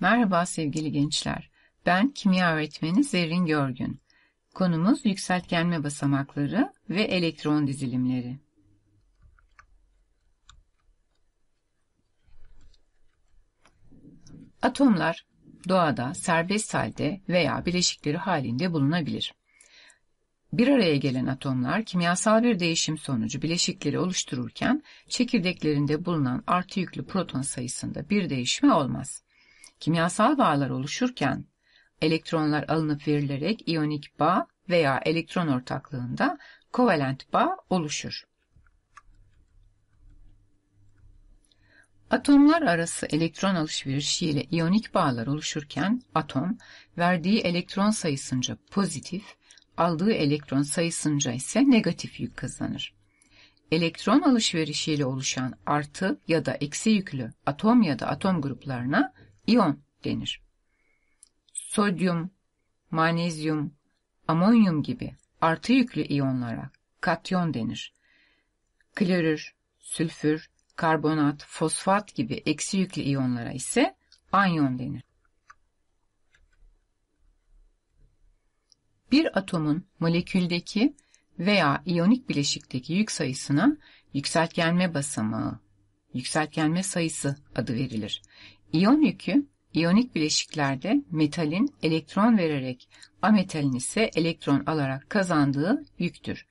Merhaba sevgili gençler. Ben kimya öğretmeni Zerrin Görgün. Konumuz yükseltgenme basamakları ve elektron dizilimleri. Atomlar doğada serbest halde veya bileşikleri halinde bulunabilir. Bir araya gelen atomlar kimyasal bir değişim sonucu bileşikleri oluştururken çekirdeklerinde bulunan artı yüklü proton sayısında bir değişme olmaz. Kimyasal bağlar oluşurken elektronlar alınıp verilerek iyonik bağ veya elektron ortaklığında kovalent bağ oluşur. Atomlar arası elektron alışverişiyle iyonik bağlar oluşurken atom verdiği elektron sayısınca pozitif, aldığı elektron sayısınca ise negatif yük kazanır. Elektron alışverişiyle oluşan artı ya da eksi yüklü atom ya da atom gruplarına iyon denir. Sodyum, manezyum, amonyum gibi artı yüklü iyonlara katyon denir. Klorür, sülfür, karbonat, fosfat gibi eksi yüklü iyonlara ise anyon denir. Bir atomun moleküldeki veya iyonik bileşikteki yük sayısına yükseltgenme basamağı, yükseltgenme sayısı adı verilir. İyon yükü iyonik bileşiklerde metalin elektron vererek ametalin ise elektron alarak kazandığı yüktür.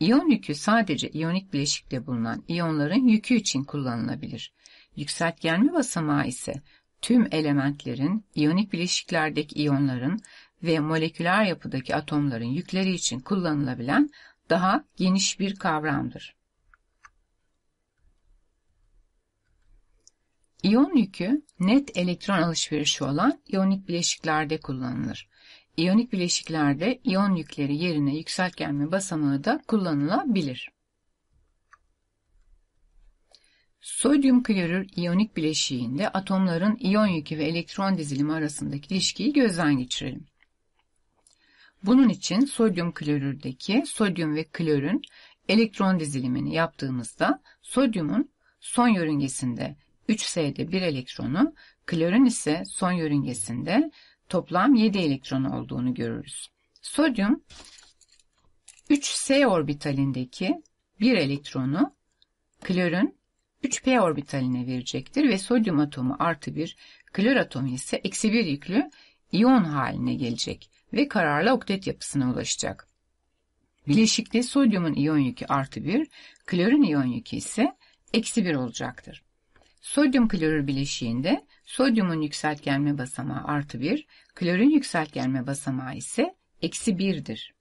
İyon yükü sadece iyonik bileşikte bulunan iyonların yükü için kullanılabilir. Yükseltgenli basamağı ise tüm elementlerin, iyonik bileşiklerdeki iyonların ve moleküler yapıdaki atomların yükleri için kullanılabilen daha geniş bir kavramdır. İyon yükü net elektron alışverişi olan iyonik bileşiklerde kullanılır. İyonik bileşiklerde iyon yükleri yerine yükseltgenme basamağı da kullanılabilir. Sodyum klorür iyonik bileşiğinde atomların iyon yükü ve elektron dizilimi arasındaki ilişkiyi gözden geçirelim. Bunun için sodyum klorürdeki sodyum ve klorün elektron dizilimini yaptığımızda sodyumun son yörüngesinde 3S'de 1 elektronu, klorun ise son yörüngesinde toplam 7 elektronu olduğunu görürüz. Sodyum 3S orbitalindeki 1 elektronu klorun 3P orbitaline verecektir ve sodyum atomu artı 1, klor atomu ise eksi 1 yüklü iyon haline gelecek ve kararlı oktet yapısına ulaşacak. Bileşikte sodyumun iyon yükü artı 1, klorun iyon yükü ise eksi 1 olacaktır. Sodyum klorür bileşiğinde sodyumun yükseltgenme basamağı artı 1, klorün yükseltgenme basamağı ise eksi 1'dir.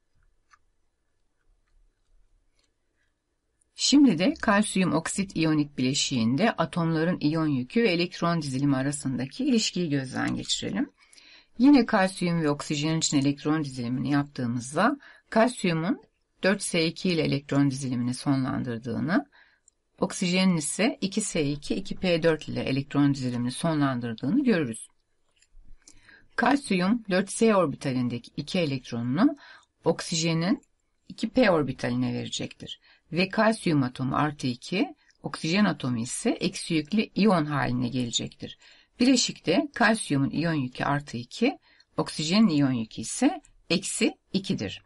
Şimdi de kalsiyum oksit iyonik bileşiğinde atomların iyon yükü ve elektron dizilimi arasındaki ilişkiyi gözden geçirelim. Yine kalsiyum ve oksijen için elektron dizilimini yaptığımızda kalsiyumun 4S2 ile elektron dizilimini sonlandırdığını, Oksijenin ise 2S2, 2P4 ile elektron dizilimini sonlandırdığını görürüz. Kalsiyum 4S orbitalindeki 2 elektronunu oksijenin 2P orbitaline verecektir. Ve kalsiyum atomu artı 2, oksijen atomu ise eksi yüklü iyon haline gelecektir. Bileşikte kalsiyumun iyon yükü artı 2, oksijenin iyon yükü ise eksi 2'dir.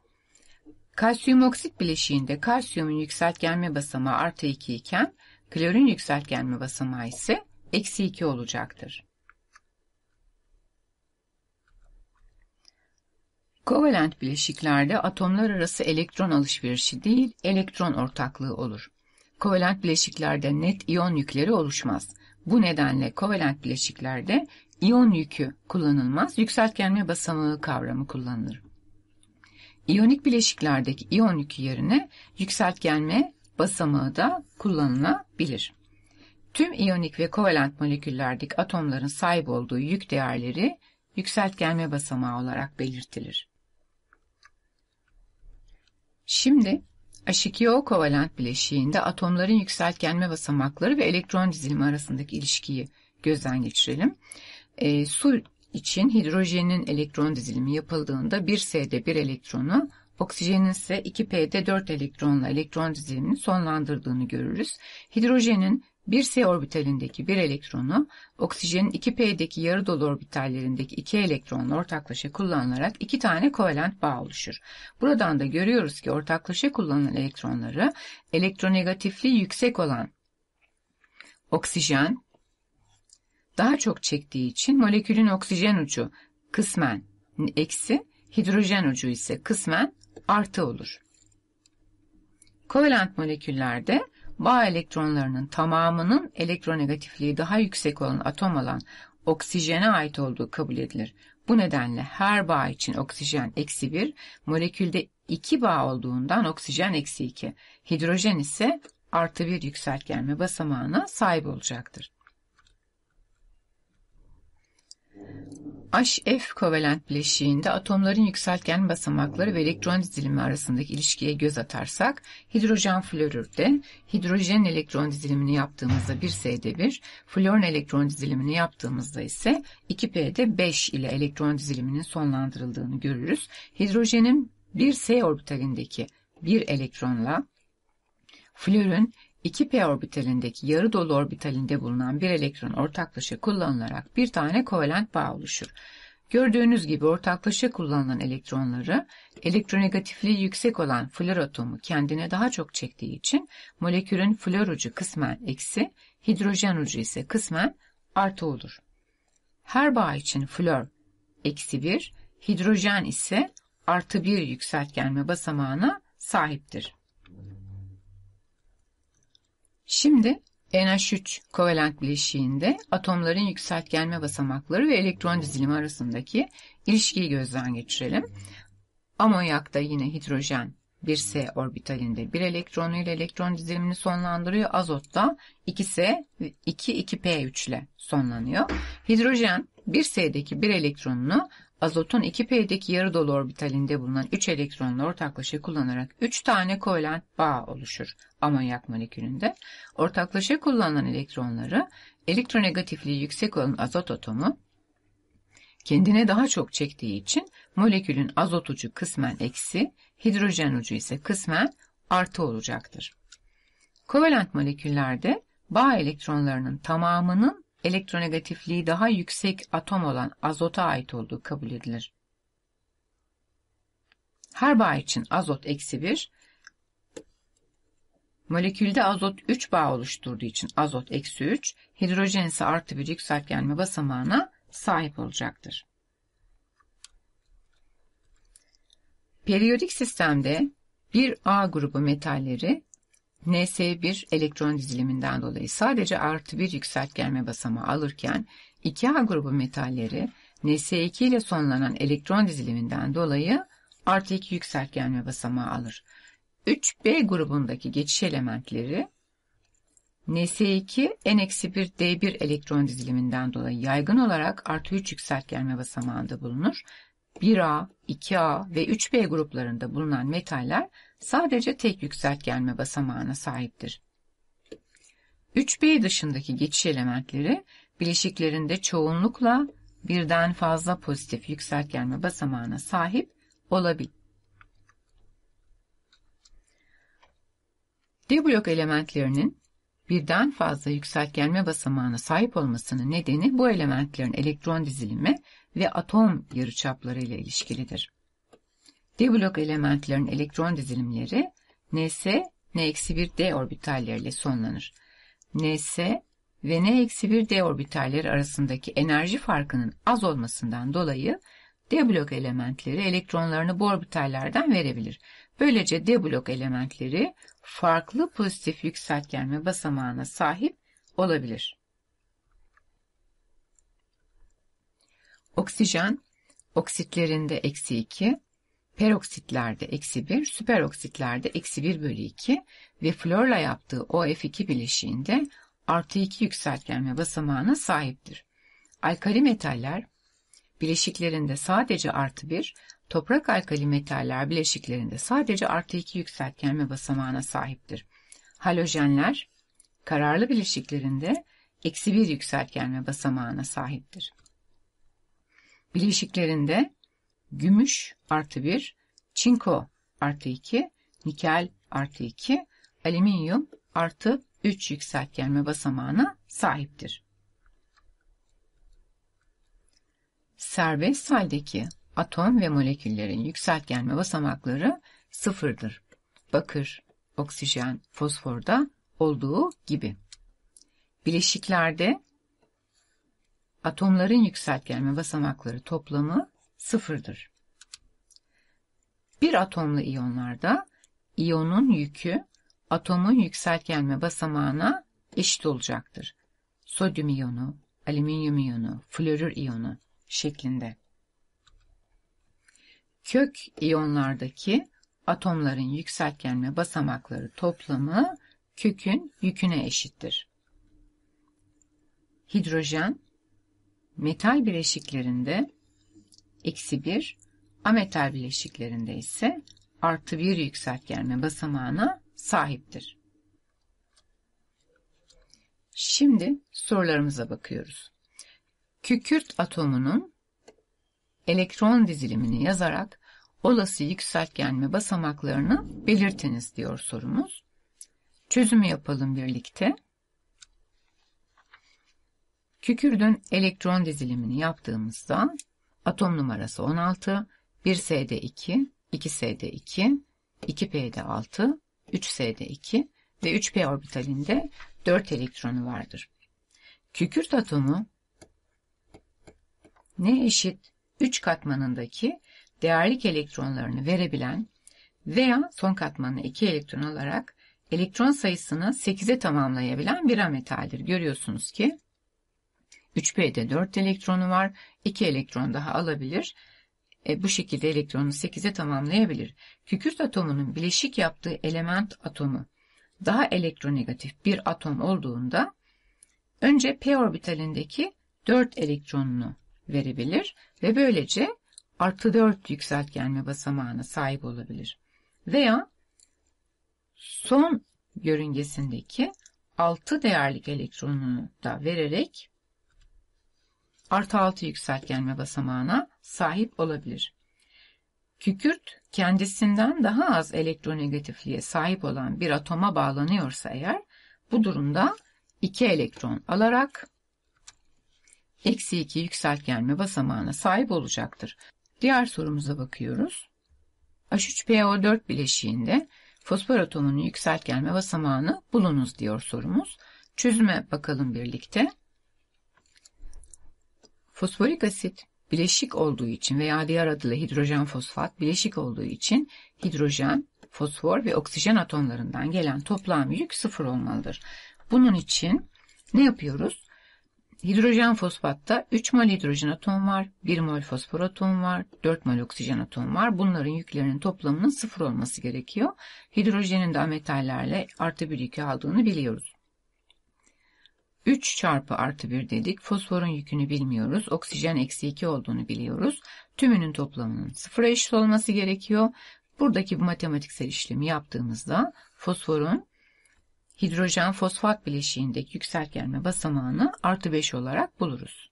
Kalsiyum oksit bileşiğinde kalsiyumun yükseltgenme basamağı artı 2 iken klorun yükseltgenme basamağı ise eksi 2 olacaktır. Kovalent bileşiklerde atomlar arası elektron alışverişi değil, elektron ortaklığı olur. Kovalent bileşiklerde net iyon yükleri oluşmaz. Bu nedenle kovalent bileşiklerde iyon yükü kullanılmaz, yükseltgenme basamağı kavramı kullanılır. İyonik bileşiklerdeki iyon yükü yerine yükseltgenme basamağı da kullanılabilir. Tüm iyonik ve kovalent moleküllerdeki atomların sahip olduğu yük değerleri yükseltgenme basamağı olarak belirtilir. Şimdi H2O kovalent bileşiğinde atomların yükseltgenme basamakları ve elektron dizilimi arasındaki ilişkiyi gözden geçirelim. E, su için hidrojenin elektron dizilimi yapıldığında 1S'de 1 elektronu, oksijenin ise 2P'de 4 elektronla elektron dizilimini sonlandırdığını görürüz. Hidrojenin 1s orbitalindeki bir elektronu, oksijenin 2p'deki yarı dolu orbitallerindeki 2 elektronla ortaklaşa kullanılarak iki tane kovalent bağ oluşur. Buradan da görüyoruz ki ortaklaşa kullanılan elektronları elektronegatifliği yüksek olan oksijen, daha çok çektiği için molekülün oksijen ucu kısmen eksi, hidrojen ucu ise kısmen artı olur. Kovalent moleküllerde bağ elektronlarının tamamının elektronegatifliği daha yüksek olan atom olan oksijene ait olduğu kabul edilir. Bu nedenle her bağ için oksijen eksi 1, molekülde 2 bağ olduğundan oksijen eksi 2, hidrojen ise artı 1 yükseltgenme basamağına sahip olacaktır. HF kovalent bileşiğinde atomların yükseltgen basamakları ve elektron dizilimi arasındaki ilişkiye göz atarsak hidrojen florürde hidrojen elektron dizilimini yaptığımızda 1S'de 1, florun elektron dizilimini yaptığımızda ise 2P'de 5 ile elektron diziliminin sonlandırıldığını görürüz. Hidrojenin 1S orbitalindeki bir elektronla florun 2p orbitalindeki yarı dolu orbitalinde bulunan bir elektron ortaklaşa kullanılarak bir tane kovalent bağ oluşur. Gördüğünüz gibi ortaklaşa kullanılan elektronları elektronegatifliği yüksek olan flor atomu kendine daha çok çektiği için molekülün flor ucu kısmen eksi, hidrojen ucu ise kısmen artı olur. Her bağ için flor eksi 1, hidrojen ise artı 1 yükseltgenme basamağına sahiptir. Şimdi NH3 kovalent bileşiğinde atomların yükseltgenme basamakları ve elektron dizilimi arasındaki ilişkiyi gözden geçirelim. Amonyakta yine hidrojen 1s orbitalinde bir elektronu ile elektron dizilimini sonlandırıyor. Azotta 2s 2 2p3 ile sonlanıyor. Hidrojen 1s'deki bir elektronunu azotun 2P'deki yarı dolu orbitalinde bulunan 3 elektronla ortaklaşa kullanarak 3 tane kovalent bağ oluşur amonyak molekülünde. Ortaklaşa kullanılan elektronları elektronegatifliği yüksek olan azot atomu kendine daha çok çektiği için molekülün azot ucu kısmen eksi, hidrojen ucu ise kısmen artı olacaktır. Kovalent moleküllerde bağ elektronlarının tamamının elektronegatifliği daha yüksek atom olan azota ait olduğu kabul edilir. Her bağ için azot eksi 1, molekülde azot 3 bağ oluşturduğu için azot eksi 3, hidrojen ise artı 1 yükseltgenme basamağına sahip olacaktır. Periyodik sistemde bir A grubu metalleri NS1 elektron diziliminden dolayı sadece artı bir yükseltgenme basamağı alırken 2A grubu metalleri NS2 ile sonlanan elektron diziliminden dolayı artı 2 yükseltgenme basamağı alır. 3B grubundaki geçiş elementleri NS2 N-1D1 elektron diziliminden dolayı yaygın olarak artı 3 yükseltgenme basamağında bulunur. 1A, 2A ve 3B gruplarında bulunan metaller sadece tek yükseltgenme basamağına sahiptir. 3B dışındaki geçiş elementleri bileşiklerinde çoğunlukla birden fazla pozitif yükseltgenme basamağına sahip olabilir. D blok elementlerinin birden fazla yükseltgenme basamağına sahip olmasının nedeni bu elementlerin elektron dizilimi ve atom yarıçapları ile ilişkilidir. D-blok elementlerin elektron dizilimleri ns, n-1d orbitalleriyle sonlanır. ns ve n-1d orbitalleri arasındaki enerji farkının az olmasından dolayı D-blok elementleri elektronlarını bu orbitallerden verebilir. Böylece D-blok elementleri farklı pozitif yükseltgenme basamağına sahip olabilir. Oksijen oksitlerinde eksi 2, peroksitlerde eksi 1, süperoksitlerde eksi 1 bölü 2 ve florla yaptığı OF2 bileşiğinde artı 2 yükseltgenme basamağına sahiptir. Alkali metaller bileşiklerinde sadece artı 1, toprak alkali metaller bileşiklerinde sadece artı 2 yükseltgenme basamağına sahiptir. Halojenler kararlı bileşiklerinde eksi 1 yükseltgenme basamağına sahiptir. Bileşiklerinde gümüş artı 1, çinko artı 2, nikel artı 2, alüminyum artı 3 yükseltgenme basamağına sahiptir. Serbest haldeki atom ve moleküllerin yükseltgenme basamakları sıfırdır. Bakır, oksijen, fosforda olduğu gibi. Bileşiklerde atomların yükseltgenme basamakları toplamı sıfırdır. Bir atomlu iyonlarda iyonun yükü atomun yükseltgenme basamağına eşit olacaktır. Sodyum iyonu, alüminyum iyonu, florür iyonu şeklinde. Kök iyonlardaki atomların yükseltgenme basamakları toplamı kökün yüküne eşittir. Hidrojen, metal bileşiklerinde eksi 1, ametal bileşiklerinde ise artı 1 yükseltgenme basamağına sahiptir. Şimdi sorularımıza bakıyoruz. Kükürt atomunun elektron dizilimini yazarak olası yükseltgenme basamaklarını belirtiniz diyor sorumuz. Çözümü yapalım birlikte. Kükürdün elektron dizilimini yaptığımızda Atom numarası 16, 1S'de 2, 2S'de 2, 2P'de 6, 3S'de 2 ve 3P orbitalinde 4 elektronu vardır. Kükürt atomu ne eşit 3 katmanındaki değerlik elektronlarını verebilen veya son katmanı 2 elektron alarak elektron sayısını 8'e tamamlayabilen bir metaldir. Görüyorsunuz ki 3P'de 4 elektronu var. 2 elektron daha alabilir. E, bu şekilde elektronu 8'e tamamlayabilir. Kükürt atomunun bileşik yaptığı element atomu daha elektronegatif bir atom olduğunda önce P orbitalindeki 4 elektronunu verebilir ve böylece artı 4 yükseltgenme basamağına sahip olabilir. Veya son yörüngesindeki 6 değerlik elektronunu da vererek artı 6 yükseltgenme basamağına sahip olabilir. Kükürt kendisinden daha az elektronegatifliğe sahip olan bir atoma bağlanıyorsa eğer bu durumda 2 elektron alarak eksi 2 yükseltgenme basamağına sahip olacaktır. Diğer sorumuza bakıyoruz. H3PO4 bileşiğinde fosfor atomunun yükseltgenme basamağını bulunuz diyor sorumuz. Çözüme bakalım birlikte. Fosforik asit bileşik olduğu için veya diğer adıyla hidrojen fosfat bileşik olduğu için hidrojen, fosfor ve oksijen atomlarından gelen toplam yük sıfır olmalıdır. Bunun için ne yapıyoruz? Hidrojen fosfatta 3 mol hidrojen atom var, 1 mol fosfor atom var, 4 mol oksijen atom var. Bunların yüklerinin toplamının sıfır olması gerekiyor. Hidrojenin de ametallerle artı bir yükü aldığını biliyoruz. 3 çarpı artı 1 dedik. Fosforun yükünü bilmiyoruz. Oksijen eksi 2 olduğunu biliyoruz. Tümünün toplamının sıfıra eşit olması gerekiyor. Buradaki bu matematiksel işlemi yaptığımızda fosforun hidrojen fosfat bileşiğindeki yükseltgenme basamağını artı 5 olarak buluruz.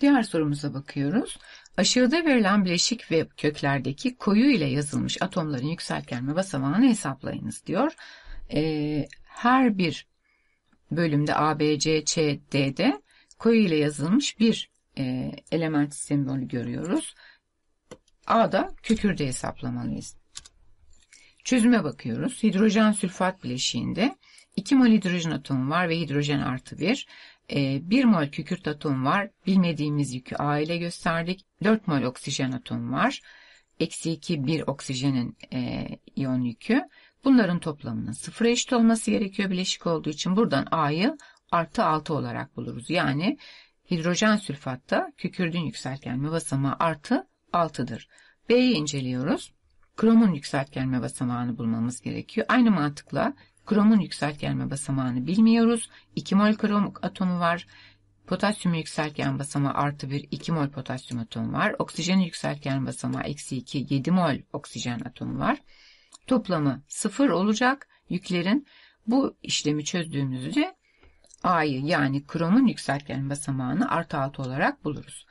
Diğer sorumuza bakıyoruz. Aşağıda verilen bileşik ve köklerdeki koyu ile yazılmış atomların yükseltgenme basamağını hesaplayınız diyor. Ee, her bir bölümde A, B, C, Ç, D'de koyu ile yazılmış bir e, element sembolü görüyoruz. A'da kükürde hesaplamalıyız. Çözüme bakıyoruz. Hidrojen sülfat bileşiğinde 2 mol hidrojen atomu var ve hidrojen artı 1. 1 e, mol kükürt atomu var. Bilmediğimiz yükü A ile gösterdik. 4 mol oksijen atomu var. Eksi 2, 1 oksijenin e, iyon yükü. Bunların toplamının sıfır eşit olması gerekiyor bileşik olduğu için buradan A'yı artı 6 olarak buluruz. Yani hidrojen sülfatta kükürdün yükseltgenme basamağı artı 6'dır. B'yi inceliyoruz. Kromun yükseltgenme basamağını bulmamız gerekiyor. Aynı mantıkla kromun yükseltgenme basamağını bilmiyoruz. 2 mol krom atomu var. Potasyum yükseltgen basamağı artı 1, 2 mol potasyum atomu var. Oksijen yükseltgen basamağı eksi 2, 7 mol oksijen atomu var toplamı sıfır olacak yüklerin. Bu işlemi çözdüğümüzde A'yı yani kromun yükseltgen basamağını artı 6 olarak buluruz.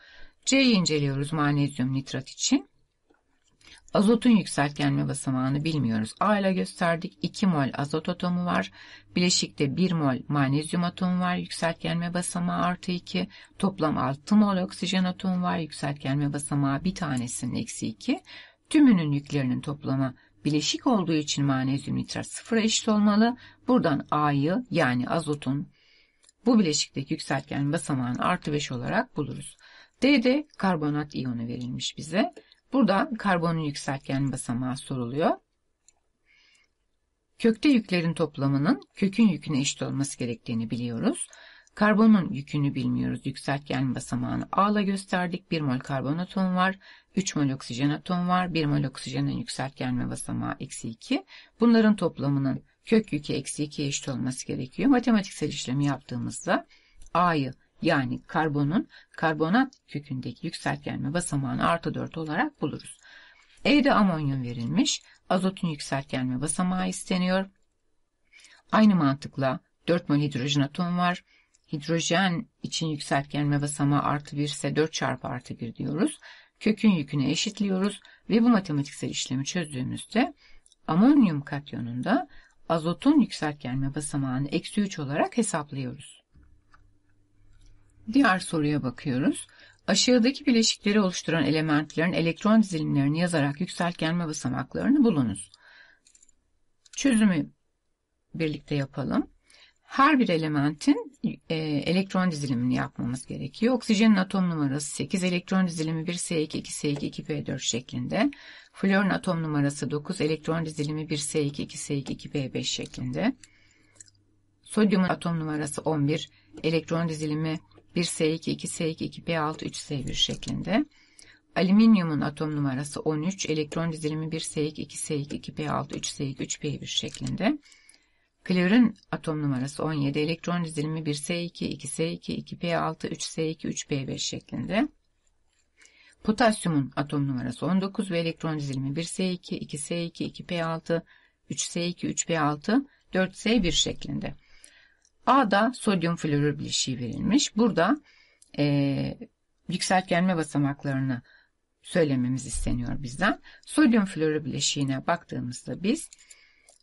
C'yi inceliyoruz magnezyum nitrat için. Azotun yükseltgenme basamağını bilmiyoruz. A ile gösterdik. 2 mol azot atomu var. Bileşikte 1 mol magnezyum atomu var. Yükseltgenme basamağı artı 2. Toplam 6 mol oksijen atomu var. Yükseltgenme basamağı bir tanesinin eksi 2. Tümünün yüklerinin toplamı bileşik olduğu için manezyum nitrat sıfıra eşit olmalı. Buradan A'yı yani azotun bu bileşikteki yükseltgen basamağın artı 5 olarak buluruz. D'de karbonat iyonu verilmiş bize. Burada karbonun yükseltgen basamağı soruluyor. Kökte yüklerin toplamının kökün yüküne eşit olması gerektiğini biliyoruz. Karbonun yükünü bilmiyoruz. Yükseltgen basamağını A'la gösterdik. 1 mol karbon atomu var. 3 mol oksijen atom var. 1 mol oksijenin yükseltgenme basamağı eksi 2. Bunların toplamının kök yükü eksi 2 eşit olması gerekiyor. Matematiksel işlemi yaptığımızda A'yı yani karbonun karbonat kökündeki yükseltgenme basamağını artı 4 olarak buluruz. E'de amonyum verilmiş. Azotun yükseltgenme basamağı isteniyor. Aynı mantıkla 4 mol hidrojen atom var. Hidrojen için yükseltgenme basamağı artı 1 ise 4 çarpı artı 1 diyoruz kökün yükünü eşitliyoruz ve bu matematiksel işlemi çözdüğümüzde amonyum katyonunda azotun yükseltgenme basamağını eksi 3 olarak hesaplıyoruz. Diğer soruya bakıyoruz. Aşağıdaki bileşikleri oluşturan elementlerin elektron dizilimlerini yazarak yükseltgenme basamaklarını bulunuz. Çözümü birlikte yapalım her bir elementin e, elektron dizilimini yapmamız gerekiyor. Oksijenin atom numarası 8, elektron dizilimi 1S2, 2S2, 2P4 şeklinde. Florun atom numarası 9, elektron dizilimi 1S2, 2S2, 2P5 şeklinde. Sodyumun atom numarası 11, elektron dizilimi 1S2, 2S2, 2P6, 3S1 şeklinde. Alüminyumun atom numarası 13, elektron dizilimi 1S2, 2S2, 2P6, 3S2, 3P1 şeklinde. Clear'ın atom numarası 17, elektron dizilimi 1S2, 2S2, 2P6, 3S2, 3P5 şeklinde. Potasyumun atom numarası 19 ve elektron dizilimi 1S2, 2S2, 2P6, 3S2, 3P6, 4S1 şeklinde. A'da sodyum florür bileşiği verilmiş. Burada e, yükseltgenme basamaklarını söylememiz isteniyor bizden. Sodyum florür bileşiğine baktığımızda biz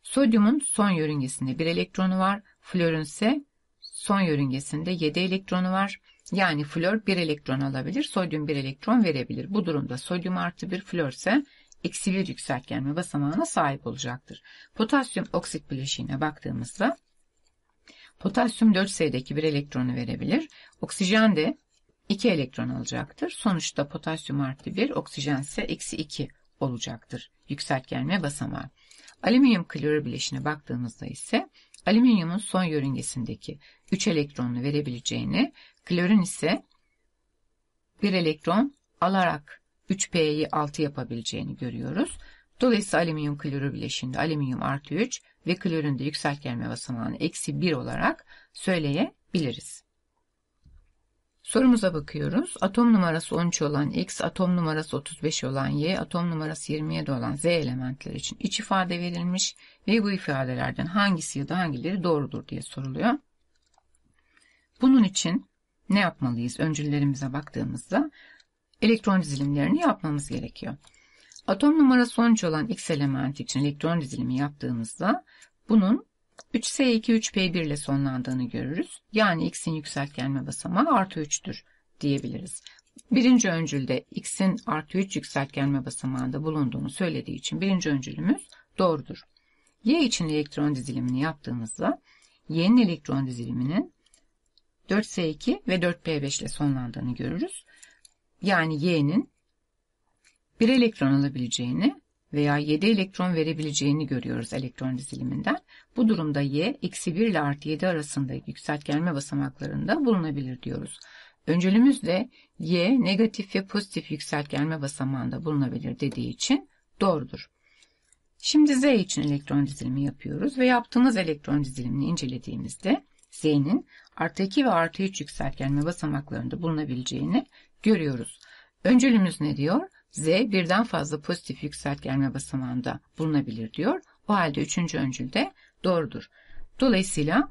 Sodyumun son yörüngesinde bir elektronu var, florun ise son yörüngesinde 7 elektronu var. Yani flor bir elektron alabilir, sodyum bir elektron verebilir. Bu durumda sodyum artı bir, flor ise eksi bir yükseltgenme basamağına sahip olacaktır. Potasyum oksit bileşiğine baktığımızda potasyum 4 sayıdaki bir elektronu verebilir. Oksijen de 2 elektron alacaktır. Sonuçta potasyum artı 1, oksijen ise eksi 2 olacaktır yükseltgenme basamağı. Alüminyum klorür bileşine baktığımızda ise alüminyumun son yörüngesindeki 3 elektronunu verebileceğini, klorun ise 1 elektron alarak 3P'yi 6 yapabileceğini görüyoruz. Dolayısıyla alüminyum klorür bileşinde alüminyum artı 3 ve klorün yükseltgenme basamağını eksi 1 olarak söyleyebiliriz. Sorumuza bakıyoruz. Atom numarası 13 olan X, atom numarası 35 olan Y, atom numarası 27 olan Z elementler için iç ifade verilmiş ve bu ifadelerden hangisi ya da hangileri doğrudur diye soruluyor. Bunun için ne yapmalıyız? Öncüllerimize baktığımızda elektron dizilimlerini yapmamız gerekiyor. Atom numarası 13 olan X elementi için elektron dizilimi yaptığımızda bunun 3S2-3P1 ile sonlandığını görürüz. Yani x'in yükseltgenme basamağı artı 3'tür diyebiliriz. Birinci öncülde x'in artı 3 yükseltgenme basamağında bulunduğunu söylediği için birinci öncülümüz doğrudur. Y için elektron dizilimini yaptığımızda Y'nin elektron diziliminin 4S2 ve 4P5 ile sonlandığını görürüz. Yani Y'nin bir elektron alabileceğini veya 7 elektron verebileceğini görüyoruz elektron diziliminden. Bu durumda Y, eksi 1 ile artı 7 arasında yükseltgenme basamaklarında bulunabilir diyoruz. Öncelimiz de Y negatif ve pozitif yükseltgenme basamağında bulunabilir dediği için doğrudur. Şimdi Z için elektron dizilimi yapıyoruz ve yaptığımız elektron dizilimini incelediğimizde Z'nin artı 2 ve artı 3 yükseltgenme basamaklarında bulunabileceğini görüyoruz. Öncelimiz ne diyor? Z birden fazla pozitif yükseltgenme basamağında bulunabilir diyor. O halde üçüncü öncül de doğrudur. Dolayısıyla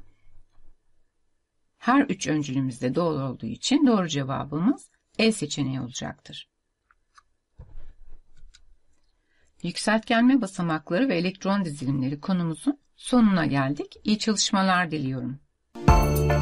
her üç öncülümüz de doğru olduğu için doğru cevabımız E seçeneği olacaktır. Yükseltgenme basamakları ve elektron dizilimleri konumuzun sonuna geldik. İyi çalışmalar diliyorum. Müzik